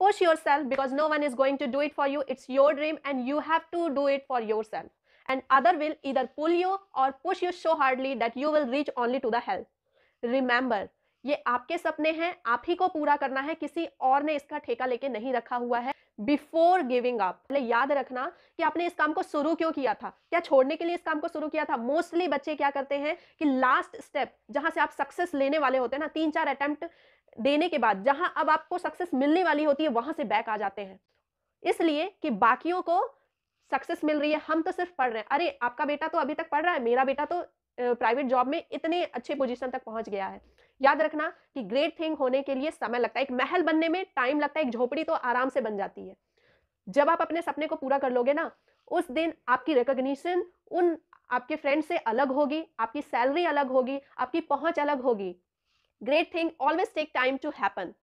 push yourself because no one is going to do it for you it's your dream and you have to do it for yourself and other will either pull you or push you so hardly that you will reach only to the hell remember ये आपके सपने हैं आप ही को पूरा करना है किसी और ने इसका ठेका लेके नहीं रखा हुआ है बिफोर गिविंग अप पहले याद रखना कि आपने इस काम को शुरू क्यों किया था क्या छोड़ने के लिए इस काम को शुरू किया था मोस्टली बच्चे क्या करते हैं कि लास्ट स्टेप जहां से आप सक्सेस लेने वाले होते हैं ना तीन चार अटेम्प्ट देने के बाद जहां अब आपको सक्सेस मिलने वाली होती है वहां से बैक आ जाते हैं इसलिए कि बाकियों को सक्सेस मिल रही है हम तो सिर्फ पढ़ रहे हैं अरे आपका बेटा तो अभी तक पढ़ रहा है मेरा बेटा तो प्राइवेट जॉब में इतने अच्छे पोजीशन तक पहुंच गया है याद रखना कि ग्रेट थिंग होने के लिए समय लगता है एक महल बनने में टाइम लगता है एक झोपड़ी तो आराम से बन जाती है जब आप अपने सपने को पूरा कर लोगे ना उस दिन आपकी रिकोगशन उन आपके फ्रेंड से अलग होगी आपकी सैलरी अलग होगी आपकी पहुंच अलग होगी great thing always take time to happen